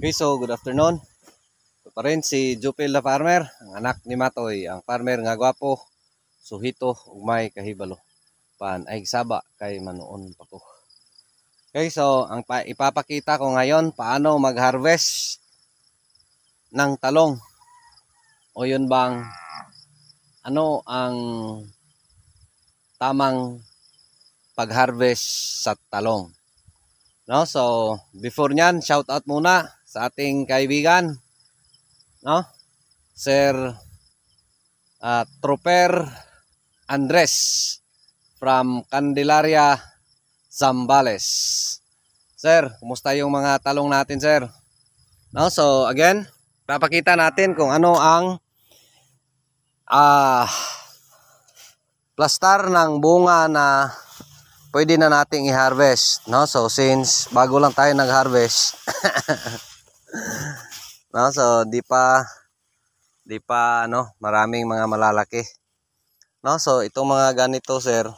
Okay, so good afternoon. Ito pa rin si Jupil na farmer, ang anak ni Matoy, ang farmer nga gwapo, suhito, ugmay, kahibalo. Pan, ay saba, kay manoon pa ko. Okay, so ang ipapakita ko ngayon, paano mag-harvest ng talong. O yun bang, ano ang tamang pag-harvest sa talong. No? So, before nyan, shout out muna sa ating kaibigan, no? Sir uh, ah, Trooper Andres from Candelaria, Zambales. Sir, kumusta yung mga talong natin, sir? No, so again, papakita natin kung ano ang ah uh, plastar ng bunga na pwede na nating i-harvest, no? So since bago lang tayo nag-harvest, no, so di pa di pa ano, maraming mga malalaki. No, so itong mga ganito, sir,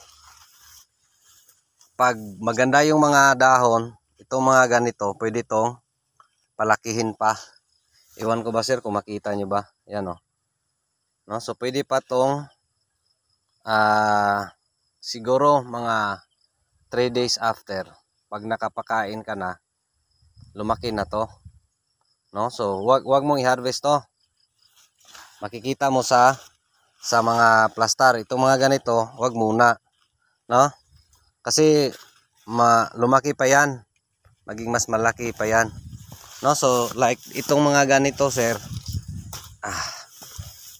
pag maganda yung mga dahon, itong mga ganito, pwede tong palakihin pa. Iwan ko ba sir kung makita nyo ba? Yan o. Oh. No? So pwede pa tong uh, siguro mga 3 days after pag nakapakain ka na, lumaki na to no so wag wag mong i-harvest to makikita mo sa sa mga plastar itong mga ganito wag muna no kasi ma lumaki pa yan maging mas malaki pa yan no so like itong mga ganito sir ah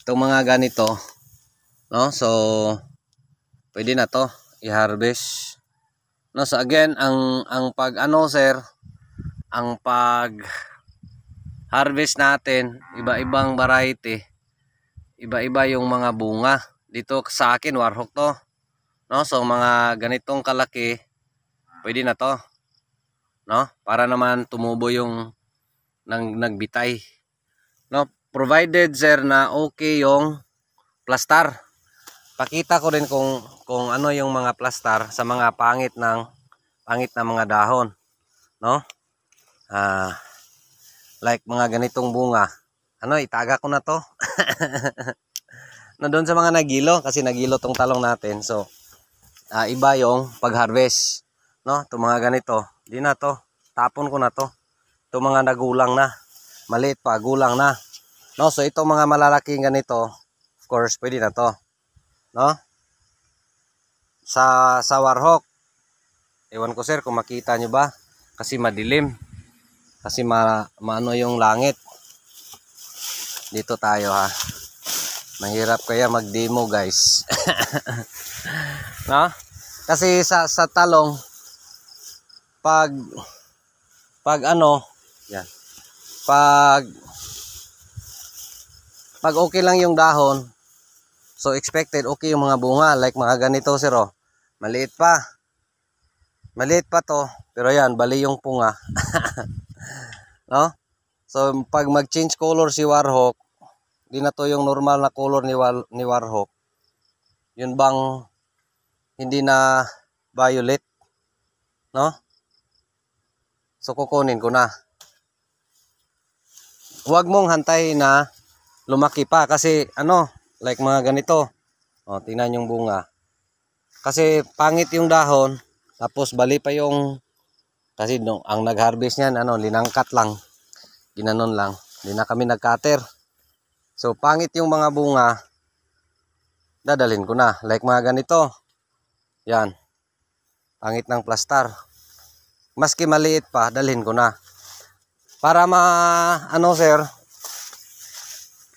itong mga ganito no so pwede na to i-harvest no so again ang ang pag ano sir ang pag harvest natin, iba-ibang variety. Iba-iba yung mga bunga. Dito sa akin, warhok to. No? So mga ganitong kalaki, pwede na to. No? Para naman tumubo yung nang nagbitay. No? Provided sir na okay yung plastar. Pakita ko rin kung kung ano yung mga plastar sa mga pangit ng pangit na mga dahon, no? Ah, uh, like mga ganitong bunga ano itaga ko na to na doon sa mga nagilo kasi nagilo tong talong natin so uh, iba yung pag harvest no to mga ganito di na to tapon ko na to to mga nagulang na maliit pa gulang na no so itong mga malalaking ganito of course pwede na to no sa sa warhok ewan ko sir kung makita nyo ba kasi madilim kasi ma maano yung langit dito tayo ha mahirap kaya mag demo guys no? kasi sa, sa talong pag pag ano yan pag pag okay lang yung dahon so expected okay yung mga bunga like mga ganito siro oh. maliit pa maliit pa to pero yan bali yung punga no? So, pag mag-change color si Warhawk, di na to yung normal na color ni, War ni Warhawk. Yun bang hindi na violet? No? So, kukunin ko na. Huwag mong hantay na lumaki pa kasi ano, like mga ganito. Oh, tingnan yung bunga. Kasi pangit yung dahon, tapos bali pa yung kasi no, ang nag-harvest niyan, ano, linangkat lang. Ginanon lang. Hindi na kami nag-cutter. So, pangit yung mga bunga, dadalhin ko na. Like mga ganito. Yan. Pangit ng plastar. Maski maliit pa, dalhin ko na. Para ma, ano sir,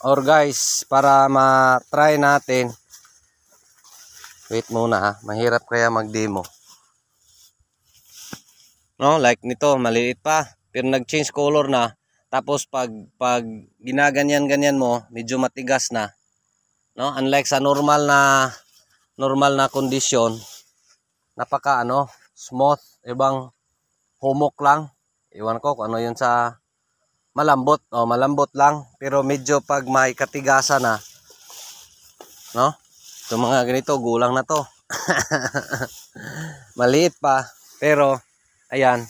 or guys, para ma-try natin, wait muna ha, mahirap kaya mag-demo no like nito maliit pa pero nag-change color na tapos pag pag ginaganyan ganyan mo medyo matigas na no unlike sa normal na normal na condition napaka ano smooth ibang humok lang iwan ko kung ano yun sa malambot o oh, malambot lang pero medyo pag may katigasan na no itong mga ganito gulang na to maliit pa pero Ayan.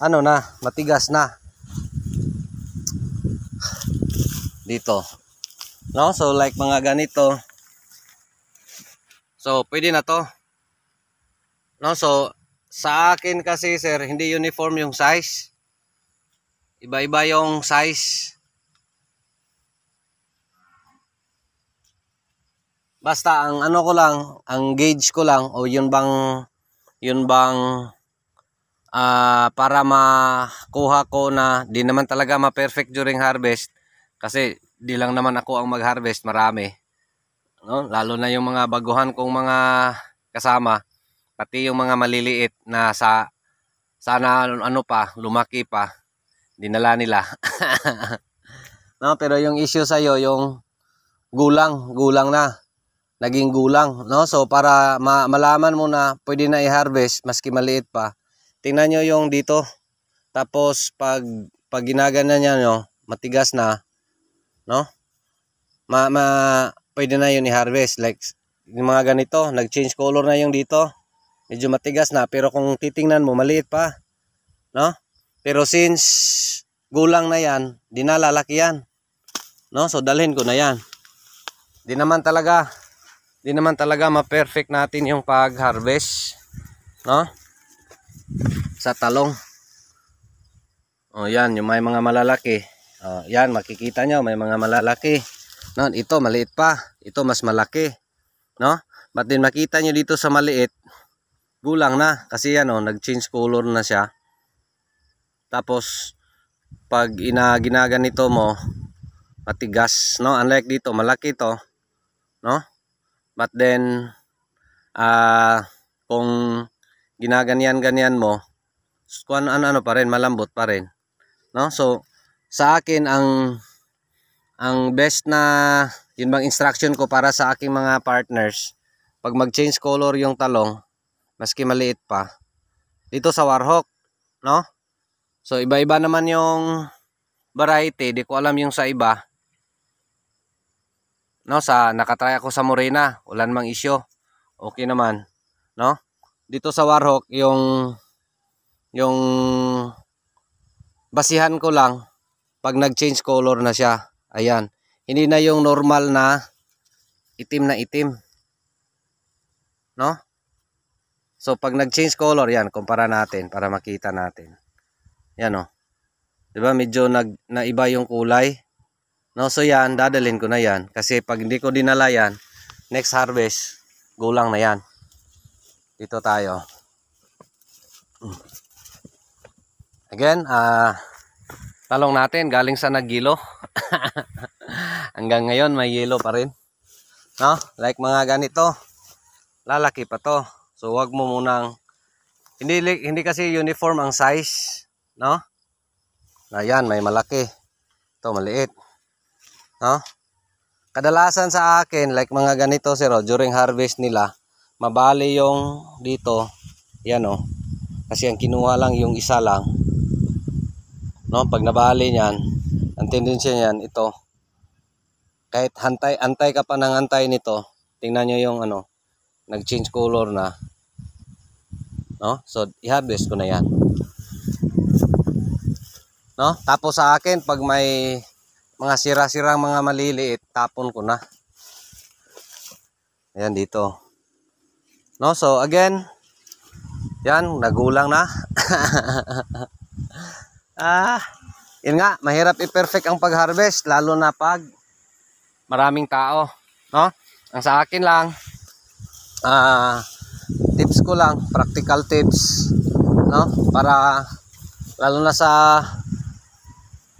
Ano na, matigas na. Dito. No? So like mga ganito. So pwede na to. No? So sa akin kasi sir, hindi uniform yung size. Iba-iba yung size. Basta ang ano ko lang, ang gauge ko lang o yun bang yun bang uh, para makuha ko na di naman talaga ma-perfect during harvest kasi di lang naman ako ang mag-harvest marami no? lalo na yung mga baguhan kong mga kasama pati yung mga maliliit na sa sana ano pa lumaki pa dinala nila no pero yung issue sa iyo yung gulang gulang na naging gulang no so para ma malaman mo na pwede na i-harvest maski maliit pa Tingnan nyo yung dito. Tapos pag, pag ginagana niya, no, matigas na, no? Ma, ma, pwede na yun i-harvest. Like, yung mga ganito, nag-change color na yung dito. Medyo matigas na, pero kung titingnan mo, maliit pa, no? Pero since gulang na yan, di na lalaki yan. No? So dalhin ko na yan. Di naman talaga, di naman talaga ma-perfect natin yung pag-harvest. No? sa talong. O oh, yan, yung may mga malalaki. O oh, yan, makikita nyo, may mga malalaki. No, ito maliit pa, ito mas malaki. No? But din makita nyo dito sa maliit, gulang na kasi yan o, oh, nag-change color na siya. Tapos pag ina ginaganito mo, matigas, no? Unlike dito, malaki to, no? But then ah uh, kung ginaganyan-ganyan mo, kung ano-ano pa rin, malambot pa rin. No? So, sa akin, ang, ang best na, yun bang instruction ko para sa aking mga partners, pag mag-change color yung talong, maski maliit pa, dito sa Warhawk, no? So, iba-iba naman yung variety, di ko alam yung sa iba. No, sa nakatry ako sa Morena, ulan mang isyo. Okay naman, no? dito sa Warhawk yung yung basihan ko lang pag nag-change color na siya. Ayan. Hindi na yung normal na itim na itim. No? So pag nag-change color, yan, kumpara natin para makita natin. Yan o. Oh. 'Di ba medyo nag naiba yung kulay. No, so yan, dadalhin ko na yan kasi pag hindi ko dinala yan, next harvest, gulang na yan dito tayo. Again, ah, uh, talong natin galing sa naggilo. Hanggang ngayon may yelo pa rin. No? Like mga ganito. Lalaki pa to. So wag mo munang hindi hindi kasi uniform ang size, no? Ayan, may malaki. Ito maliit. No? Kadalasan sa akin like mga ganito sir, during harvest nila, mabali yung dito yan o oh. kasi ang kinuha lang yung isa lang no pag nabali niyan ang tendensya niyan ito kahit hantay antay ka pa ng antay nito tingnan niyo yung ano nag change color na no so i-harvest ko na yan no tapos sa akin pag may mga sira-sirang mga maliliit tapon ko na ayan dito No, so again, yan, nagulang na. ah, yun nga, mahirap i-perfect ang pag-harvest, lalo na pag maraming tao. No? Ang sa akin lang, ah, tips ko lang, practical tips, no? Para, lalo na sa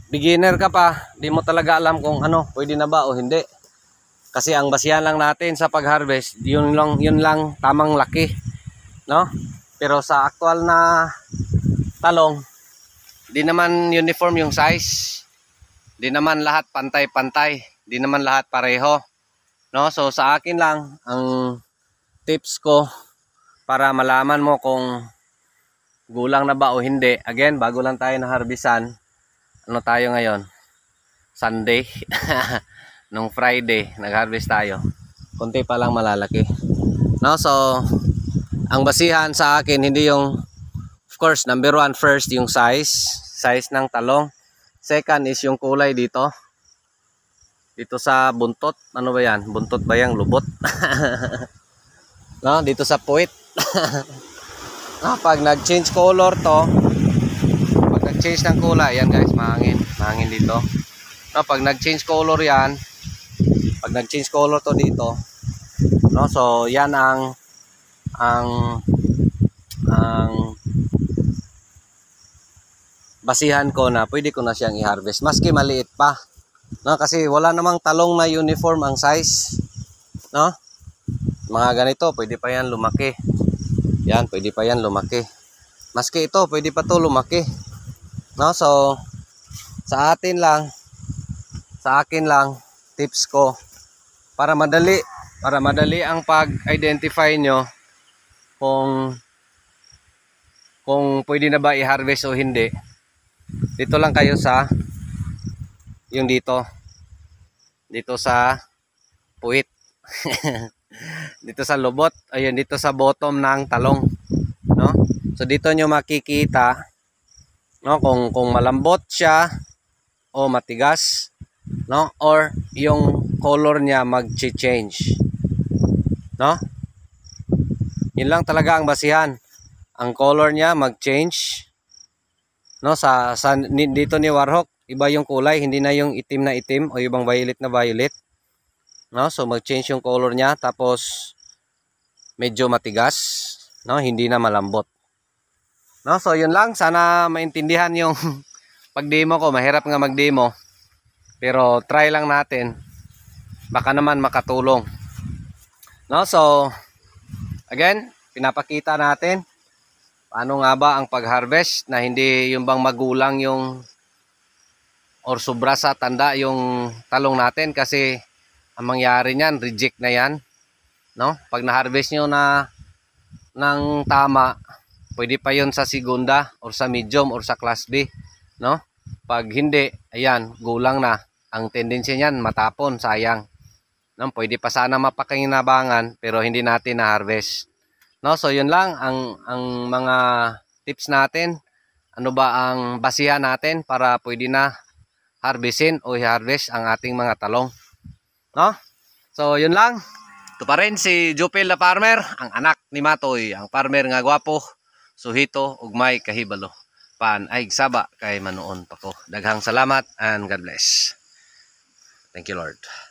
beginner ka pa, di mo talaga alam kung ano, pwede na ba o hindi. Kasi ang basihan lang natin sa pag-harvest, yun lang, yun lang tamang laki, no? Pero sa actual na talong, di naman uniform yung size. Di naman lahat pantay-pantay, di naman lahat pareho. No? So sa akin lang ang tips ko para malaman mo kung gulang na ba o hindi. Again, bago lang tayo na harbisan ano tayo ngayon? Sunday. nung Friday, nagharvest tayo. konti pa lang malalaki. No, so ang basihan sa akin hindi yung of course number one first yung size, size ng talong. Second is yung kulay dito. Dito sa buntot, ano ba 'yan? Buntot ba 'yang lubot? no, dito sa puwit. ah, pag nag-change color to, pag nag-change ng kulay, yan guys, mahangin, mahangin dito. No, pag nag-change color yan, pag nag-change color to dito no so yan ang ang ang basihan ko na pwede ko na siyang i-harvest maski maliit pa no kasi wala namang talong na uniform ang size no mga ganito pwede pa yan lumaki yan pwede pa yan lumaki maski ito pwede pa to lumaki no so sa atin lang sa akin lang tips ko para madali para madali ang pag-identify nyo kung kung pwede na ba i-harvest o hindi dito lang kayo sa yung dito dito sa puwit dito sa lobot ayun dito sa bottom ng talong no so dito nyo makikita no kung kung malambot siya o matigas no or yung color niya mag-change. No? Yun lang talaga ang basihan. Ang color niya mag-change. No, sa, sa dito ni Warhawk, iba yung kulay, hindi na yung itim na itim o ibang violet na violet. No, so mag-change yung color niya tapos medyo matigas, no, hindi na malambot. No, so yun lang, sana maintindihan yung pag-demo ko, mahirap nga mag-demo. Pero try lang natin baka naman makatulong. No? So, again, pinapakita natin paano nga ba ang pag-harvest na hindi yung bang magulang yung or sobra sa tanda yung talong natin kasi ang mangyari niyan, reject na yan. No? Pag na-harvest nyo na ng tama, pwede pa yon sa segunda or sa medium or sa class B. No? Pag hindi, ayan, gulang na. Ang tendency niyan, matapon, sayang. No, pwede pa sana mapakinabangan pero hindi natin na-harvest. No, so yun lang ang ang mga tips natin. Ano ba ang basihan natin para pwede na harvestin o i-harvest ang ating mga talong. No? So yun lang. Ito pa rin si Jupil na farmer, ang anak ni Matoy, ang farmer nga gwapo, suhito, ugmay, kahibalo. Pan ay saba kay manuon pa ko. Daghang salamat and God bless. Thank you Lord.